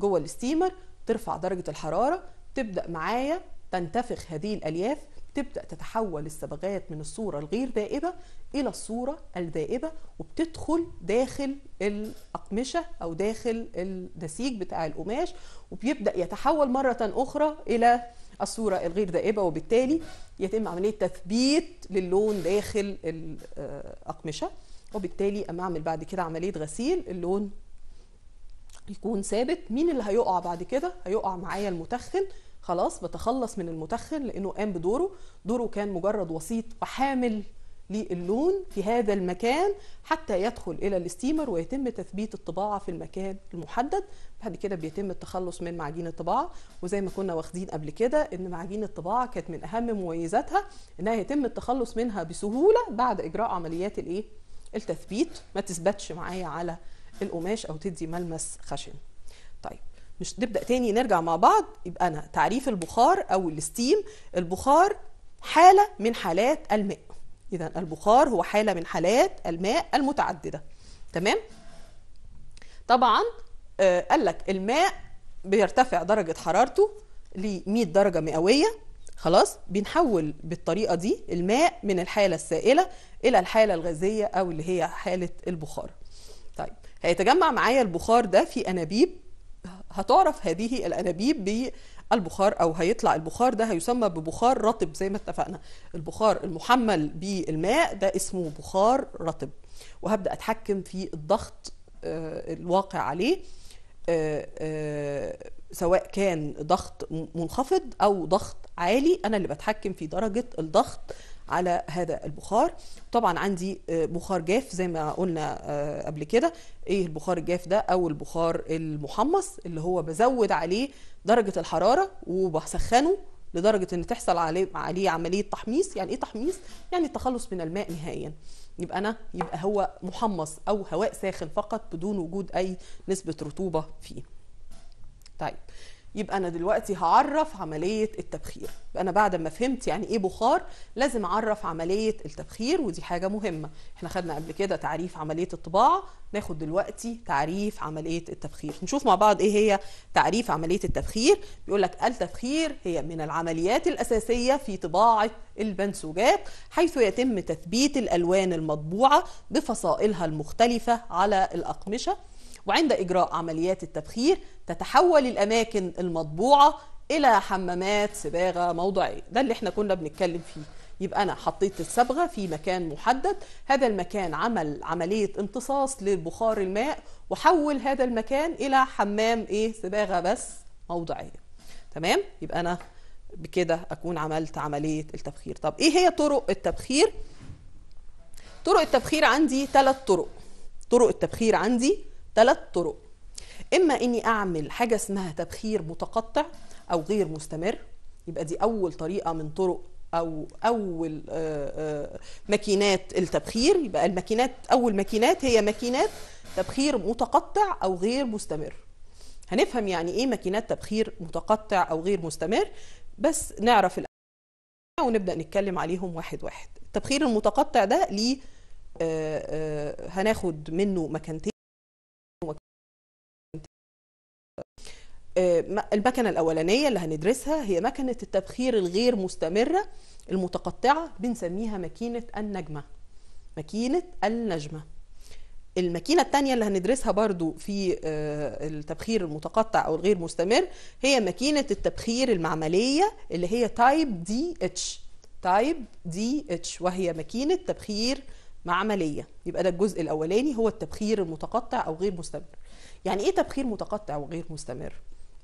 جوه الستيمر ترفع درجة الحرارة تبدأ معايا تنتفخ هذه الألياف تبدأ تتحول الصبغات من الصورة الغير دائبة إلى الصورة الدائبة وبتدخل داخل الأقمشة أو داخل النسيج بتاع القماش وبيبدأ يتحول مرة أخرى إلى الصورة الغير دائبة وبالتالي يتم عملية تثبيت للون داخل الأقمشة وبالتالي أما أعمل بعد كده عملية غسيل اللون يكون ثابت مين اللي هيقع بعد كده هيقع معايا المتخن خلاص بتخلص من المتخن لانه قام بدوره دوره كان مجرد وسيط وحامل للون في هذا المكان حتى يدخل الى الاستيمر ويتم تثبيت الطباعه في المكان المحدد بعد كده بيتم التخلص من معاجين الطباعه وزي ما كنا واخدين قبل كده ان معاجين الطباعه كانت من اهم مميزاتها انها يتم التخلص منها بسهوله بعد اجراء عمليات الايه التثبيت ما تثبتش معايا على القماش او تدي ملمس خشن طيب مش نبدا تاني نرجع مع بعض يبقى انا تعريف البخار او الستيم البخار حاله من حالات الماء اذا البخار هو حاله من حالات الماء المتعدده تمام طبعا آه، قال لك الماء بيرتفع درجه حرارته ل 100 درجه مئويه خلاص بنحول بالطريقه دي الماء من الحاله السائله الى الحاله الغازيه او اللي هي حاله البخار طيب هيتجمع معايا البخار ده في انابيب هتعرف هذه الانابيب بالبخار او هيطلع البخار ده هيسمى ببخار رطب زي ما اتفقنا البخار المحمل بالماء ده اسمه بخار رطب وهبدا اتحكم في الضغط آه، الواقع عليه آه، آه، سواء كان ضغط منخفض او ضغط عالي انا اللي بتحكم في درجه الضغط على هذا البخار طبعا عندي آه، بخار جاف زي ما قلنا آه، قبل كده ايه البخار الجاف ده او البخار المحمص اللي هو بزود عليه درجه الحراره وبسخنه لدرجه ان تحصل عليه عليه عمليه تحميص يعني ايه تحميص يعني التخلص من الماء نهائيا يبقى انا يبقى هو محمص او هواء ساخن فقط بدون وجود اي نسبه رطوبه فيه طيب يبقى انا دلوقتي هعرف عمليه التبخير يبقى انا بعد ما فهمت يعني ايه بخار لازم اعرف عمليه التبخير ودي حاجه مهمه احنا خدنا قبل كده تعريف عمليه الطباعه ناخد دلوقتي تعريف عمليه التبخير نشوف مع بعض ايه هي تعريف عمليه التبخير بيقول لك التبخير هي من العمليات الاساسيه في طباعه البنسوجات حيث يتم تثبيت الالوان المطبوعه بفصائلها المختلفه على الاقمشه وعند إجراء عمليات التبخير تتحول الأماكن المطبوعة إلى حمامات صباغة موضعية ده اللي احنا كنا بنتكلم فيه يبقى انا حطيت الصبغه في مكان محدد هذا المكان عمل عمليه امتصاص لبخار الماء وحول هذا المكان الى حمام ايه صباغه بس موضعيه تمام يبقى انا بكده اكون عملت عمليه التبخير طب ايه هي طرق التبخير طرق التبخير عندي ثلاث طرق طرق التبخير عندي ثلاث طرق اما اني اعمل حاجه اسمها تبخير متقطع او غير مستمر يبقى دي اول طريقه من طرق او اول آه، آه، ماكينات التبخير يبقى الماكينات اول ماكينات هي ماكينات تبخير متقطع او غير مستمر هنفهم يعني ايه ماكينات تبخير متقطع او غير مستمر بس نعرف ونبدا نتكلم عليهم واحد واحد التبخير المتقطع ده ليه آه، هناخد منه مكانتين آه، المكنة الأولانية اللي هندرسها هي مكنة التبخير الغير مستمرة المتقطعة بنسميها ماكينة النجمة ماكينة النجمة الماكينة الثانية اللي هندرسها برضو في آه، التبخير المتقطع أو الغير مستمر هي ماكينة التبخير المعملية اللي هي تايب دي اتش تايب دي اتش وهي ماكينة تبخير معملية يبقى ده الجزء الأولاني هو التبخير المتقطع أو غير مستمر يعني إيه تبخير متقطع وغير مستمر؟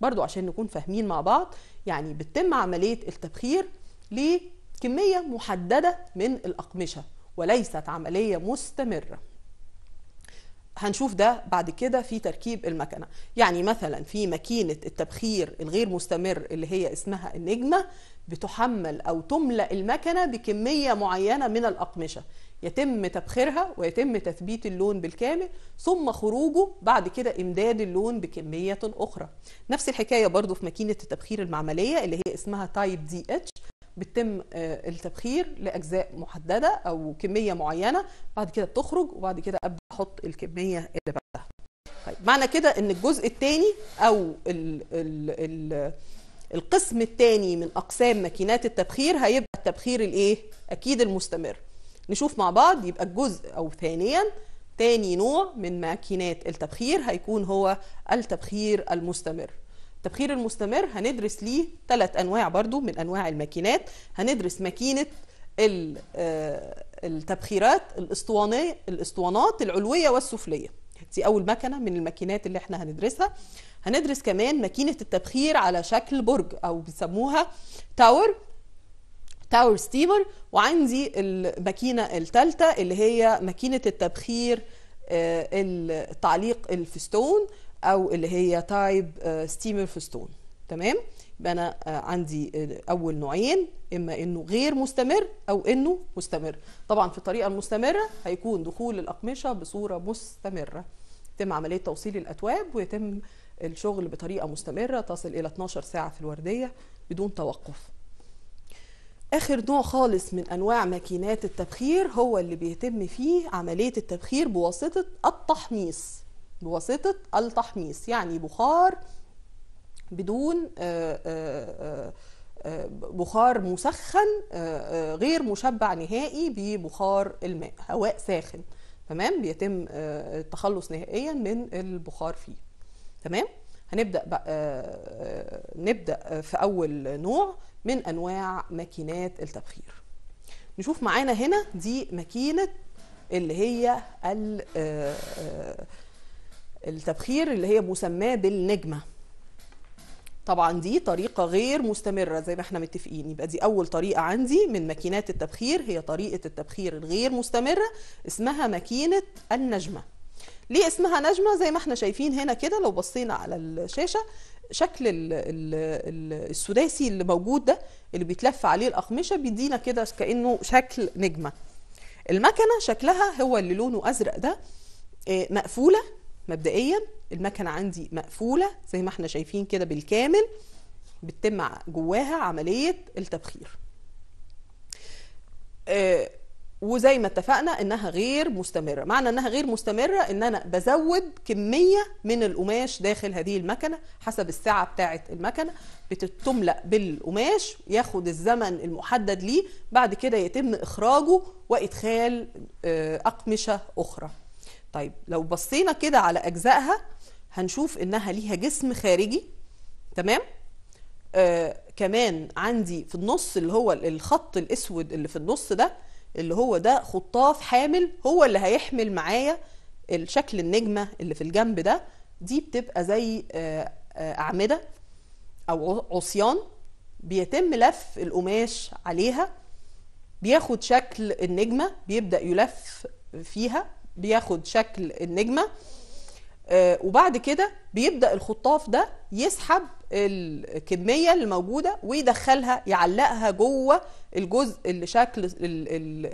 برضو عشان نكون فاهمين مع بعض يعني بتتم عملية التبخير لكمية محددة من الأقمشة وليست عملية مستمرة هنشوف ده بعد كده في تركيب المكنه يعني مثلا في ماكينه التبخير الغير مستمر اللي هي اسمها النجمه بتحمل او تملا المكنه بكميه معينه من الاقمشه يتم تبخيرها ويتم تثبيت اللون بالكامل ثم خروجه بعد كده امداد اللون بكميه اخرى نفس الحكايه برضو في ماكينه التبخير المعمليه اللي هي اسمها تايب دي اتش بتتم آه، التبخير لاجزاء محدده او كميه معينه بعد كده بتخرج وبعد كده ابدا احط الكميه اللي بعدها طيب معنى كده ان الجزء الثاني او الـ الـ الـ القسم الثاني من اقسام ماكينات التبخير هيبقى التبخير الايه اكيد المستمر نشوف مع بعض يبقى الجزء أو ثانيا تاني نوع من ماكينات التبخير هيكون هو التبخير المستمر التبخير المستمر هندرس ليه ثلاث أنواع برضو من أنواع الماكينات هندرس ماكينة آه، التبخيرات الاسطوانية الاسطوانات العلوية والسفلية دي أول مكنة من الماكينات اللي احنا هندرسها هندرس كمان ماكينة التبخير على شكل برج أو بيسموها تاور تاور ستيمر وعندي الماكينة الثالثة اللي هي ماكينة التبخير آه، التعليق الفستون أو اللي هي تايب ستيمر فستون تمام يبقى أنا آه، عندي أول نوعين إما إنه غير مستمر أو إنه مستمر طبعا في الطريقة المستمرة هيكون دخول الأقمشة بصورة مستمرة يتم عملية توصيل الأتواب ويتم الشغل بطريقة مستمرة تصل إلى 12 ساعة في الوردية بدون توقف اخر نوع خالص من انواع ماكينات التبخير هو اللي بيتم فيه عمليه التبخير بواسطه التحميص بواسطه التحميص يعني بخار بدون آه، آه، آه، بخار مسخن غير مشبع نهائي ببخار الماء هواء ساخن تمام بيتم التخلص نهائيا من البخار فيه تمام هنبدا بقى نبدا في اول نوع من انواع ماكينات التبخير نشوف معانا هنا دي ماكينه اللي هي آه، آه، التبخير اللي هي مسماه بالنجمه طبعا دي طريقة غير مستمرة زي ما احنا متفقين يبقى دي أول طريقة عندي من ماكينات التبخير هي طريقة التبخير الغير مستمرة اسمها ماكينة النجمة ليه اسمها نجمة زي ما احنا شايفين هنا كده لو بصينا على الشاشة شكل السداسي اللي موجود ده اللي بيتلف عليه الاقمشه بيدينا كده كانه شكل نجمه المكنه شكلها هو اللي لونه ازرق ده آه، مقفوله مبدئيا المكنه عندي مقفوله زي ما احنا شايفين كده بالكامل بتتم جواها عمليه التبخير آه، وزي ما اتفقنا انها غير مستمره معنى انها غير مستمره ان انا بزود كميه من القماش داخل هذه المكنه حسب السعه بتاعه المكنه بتملا بالقماش ياخد الزمن المحدد ليه بعد كده يتم اخراجه وادخال آه، اقمشه اخرى طيب لو بصينا كده على اجزائها هنشوف انها ليها جسم خارجي تمام آه كمان عندي في النص اللي هو الخط الاسود اللي في النص ده اللي هو ده خطاف حامل هو اللي هيحمل معايا الشكل النجمة اللي في الجنب ده دي بتبقى زي آه، آه، أعمدة أو عصيان بيتم لف القماش عليها بياخد شكل النجمة بيبدأ يلف فيها بياخد شكل النجمة آه، وبعد كده بيبدأ الخطاف ده يسحب الكمية اللي موجودة ويدخلها يعلقها جوه الجزء اللي شكل الـ الـ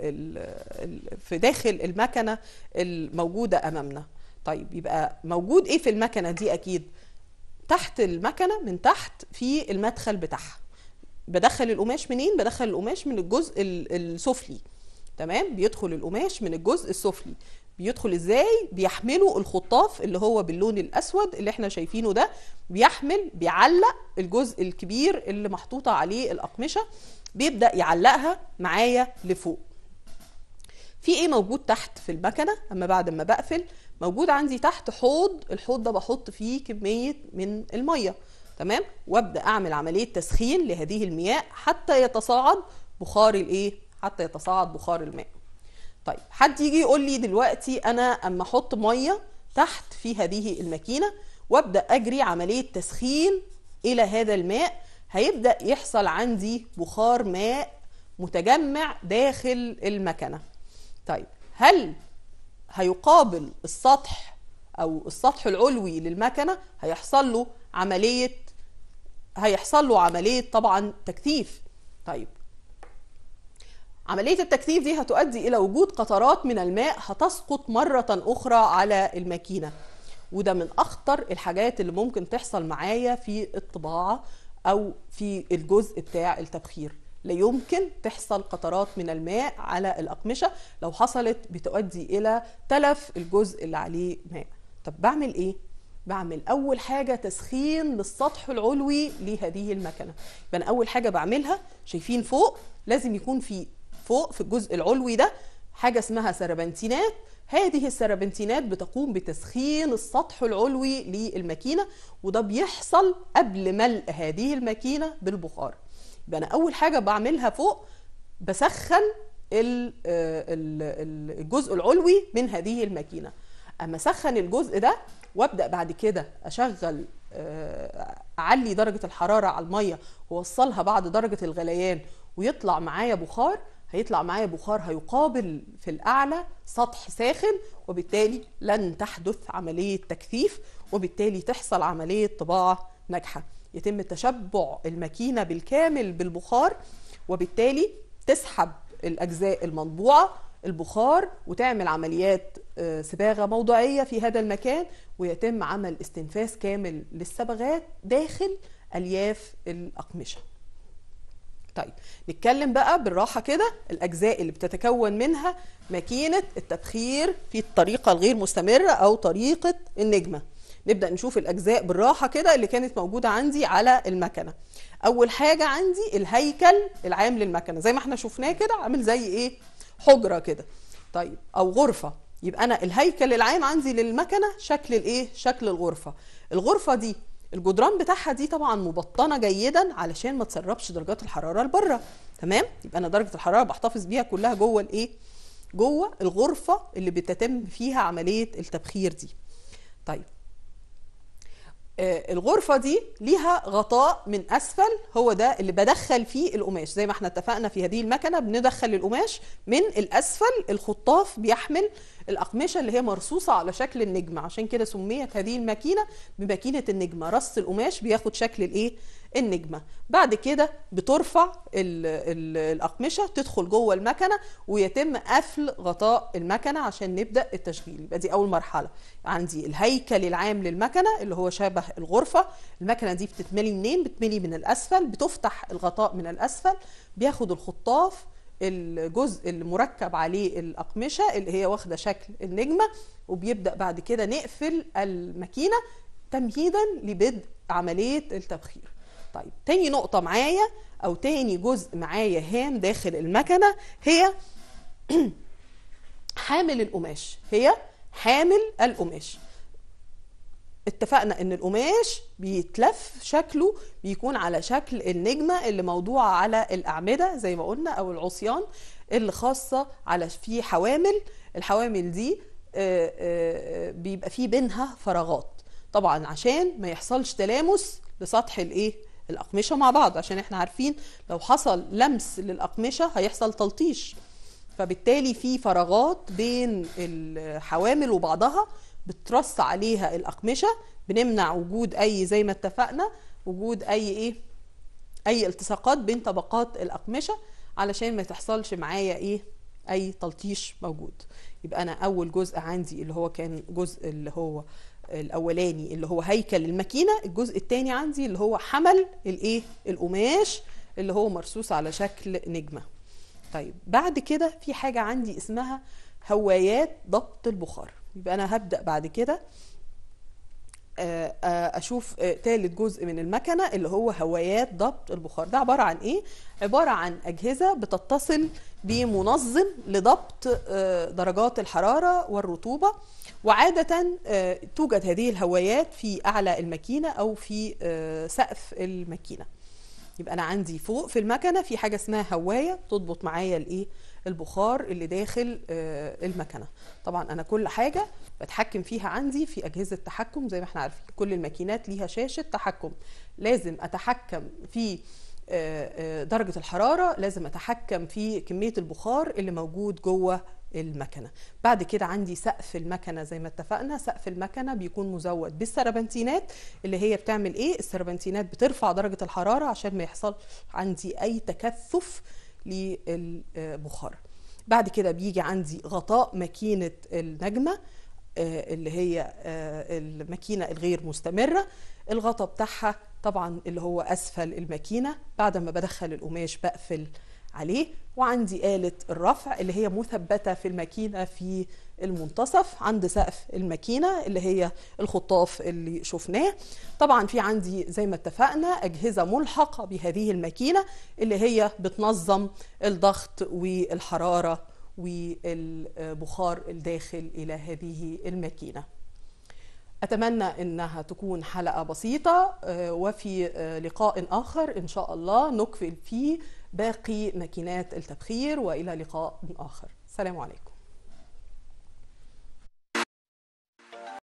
الـ في داخل المكنة الموجودة أمامنا طيب يبقى موجود إيه في المكنة دي أكيد تحت المكنة من تحت في المدخل بتاعها بدخل القماش منين بدخل القماش من الجزء السفلي تمام بيدخل القماش من الجزء السفلي بيدخل ازاي بيحمله الخطاف اللي هو باللون الاسود اللي احنا شايفينه ده بيحمل بيعلق الجزء الكبير اللي محطوطه عليه الاقمشه بيبدا يعلقها معايا لفوق في ايه موجود تحت في المكنه اما بعد ما بقفل موجود عندي تحت حوض الحوض ده بحط فيه كميه من الميه تمام وابدا اعمل عمليه تسخين لهذه المياه حتى يتصاعد بخار الايه حتى يتصاعد بخار الماء طيب حد يجي يقول لي دلوقتي انا اما احط ميه تحت في هذه الماكينه وابدا اجري عمليه تسخين الى هذا الماء هيبدا يحصل عندي بخار ماء متجمع داخل المكنه طيب هل هيقابل السطح او السطح العلوي للمكنه هيحصل له عمليه هيحصل له عمليه طبعا تكثيف طيب عملية التكثيف دي هتؤدي إلى وجود قطرات من الماء هتسقط مرة أخرى على الماكينة وده من أخطر الحاجات اللي ممكن تحصل معايا في الطباعة أو في الجزء بتاع التبخير لا يمكن تحصل قطرات من الماء على الأقمشة لو حصلت بتؤدي إلى تلف الجزء اللي عليه ماء طب بعمل إيه؟ بعمل أول حاجة تسخين للسطح العلوي لهذه المكنة يبقى أول حاجة بعملها شايفين فوق لازم يكون في فوق في الجزء العلوي ده حاجة اسمها سربنتينات هذه السربنتينات بتقوم بتسخين السطح العلوي للماكينة وده بيحصل قبل ملء هذه الماكينة بالبخار يبقى أنا أول حاجة بعملها فوق بسخن آه، الجزء العلوي من هذه الماكينة أما أسخن الجزء ده وأبدأ بعد كده أشغل آه، أعلي درجة الحرارة على المية ووصلها بعد درجة الغليان ويطلع معايا بخار هيطلع معايا بخار هيقابل في الأعلى سطح ساخن وبالتالي لن تحدث عملية تكثيف وبالتالي تحصل عملية طباعة ناجحة يتم تشبع الماكينة بالكامل بالبخار وبالتالي تسحب الأجزاء المطبوعة البخار وتعمل عمليات آه، صباغه موضعيه في هذا المكان ويتم عمل استنفاس كامل للصبغات داخل الياف الاقمشه طيب نتكلم بقى بالراحة كده الأجزاء اللي بتتكون منها ماكينة التبخير في الطريقة الغير مستمرة أو طريقة النجمة نبدأ نشوف الأجزاء بالراحة كده اللي كانت موجودة عندي على المكنة أول حاجة عندي الهيكل العام للمكنة زي ما احنا شفناه كده عامل زي إيه حجرة كده طيب أو غرفة يبقى أنا الهيكل العام عندي للمكنة شكل الإيه شكل الغرفة الغرفة دي الجدران بتاعها دي طبعا مبطنه جيدا علشان ما تسربش درجات الحراره لبره تمام يبقى انا درجه الحراره بحتفظ بيها كلها جوه الايه جوه الغرفه اللي بتتم فيها عمليه التبخير دي طيب آه، الغرفه دي ليها غطاء من اسفل هو ده اللي بدخل فيه القماش زي ما احنا اتفقنا في هذه المكنه بندخل القماش من الاسفل الخطاف بيحمل الاقمشه اللي هي مرصوصه على شكل النجمه عشان كده سميت هذه الماكينه بماكينه النجمه رص القماش بياخد شكل الايه النجمه بعد كده بترفع ال ال الاقمشه تدخل جوه المكنه ويتم قفل غطاء المكنه عشان نبدا التشغيل يبقى دي اول مرحله عندي الهيكل العام للمكنه اللي هو شبه الغرفه المكنه دي بتتملي منين بتملي من الاسفل بتفتح الغطاء من الاسفل بياخد الخطاف الجزء اللي مركب عليه الأقمشة اللي هي واخدة شكل النجمة وبيبدأ بعد كده نقفل الماكينة تمهيدا لبدء عملية التبخير طيب تاني نقطة معايا أو تاني جزء معايا هام داخل المكنة هي حامل القماش هي حامل القماش اتفقنا ان القماش بيتلف شكله بيكون على شكل النجمه اللي موضوعه على الاعمده زي ما قلنا او العصيان اللي خاصه على في حوامل الحوامل دي آه، آه، بيبقى في بينها فراغات طبعا عشان ما يحصلش تلامس لسطح الايه الاقمشه مع بعض عشان احنا عارفين لو حصل لمس للاقمشه هيحصل تلطيش فبالتالي في فراغات بين الحوامل وبعضها بترص عليها الاقمشه بنمنع وجود اي زي ما اتفقنا وجود اي ايه اي التصاقات بين طبقات الاقمشه علشان ما تحصلش معايا ايه اي تلطيش موجود يبقى انا اول جزء عندي اللي هو كان جزء اللي هو الاولاني اللي هو هيكل الماكينه الجزء الثاني عندي اللي هو حمل الايه القماش اللي هو مرصوص على شكل نجمه طيب بعد كده في حاجه عندي اسمها هوايات ضبط البخار يبقى انا هبدا بعد كده آه، آه، اشوف ثالث آه، جزء من المكنه اللي هو هوايات ضبط البخار ده عباره عن ايه عباره عن اجهزه بتتصل بمنظم لضبط درجات الحراره والرطوبه وعاده توجد هذه الهوايات في اعلى الماكينه او في سقف الماكينه يبقى انا عندي فوق في المكنه في حاجه اسمها هوايه تضبط معايا الايه البخار اللي داخل آه، المكنه طبعا انا كل حاجه بتحكم فيها عندي في اجهزه تحكم زي ما احنا عارفين كل الماكينات ليها شاشه تحكم لازم اتحكم في آه، آه، درجه الحراره لازم اتحكم في كميه البخار اللي موجود جوه المكنه بعد كده عندي سقف المكنه زي ما اتفقنا سقف المكنه بيكون مزود بالسربنتينات اللي هي بتعمل ايه السربنتينات بترفع درجه الحراره عشان ما يحصل عندي اي تكثف للبخار بعد كده بيجي عندي غطاء ماكينة النجمة آه، اللي هي آه، الماكينة الغير مستمرة الغطاء بتاعها طبعا اللي هو أسفل الماكينة بعد ما بدخل القماش بقفل عليه وعندي آلة الرفع اللي هي مثبتة في الماكينة في المنتصف عند سقف الماكينة اللي هي الخطاف اللي شفناه طبعا في عندي زي ما اتفقنا أجهزة ملحقة بهذه الماكينة اللي هي بتنظم الضغط والحرارة والبخار الداخل إلى هذه الماكينة أتمنى أنها تكون حلقة بسيطة آه، وفي آه، لقاء آخر إن شاء الله نكفل فيه باقي ماكينات التبخير وإلى لقاء آخر سلام عليكم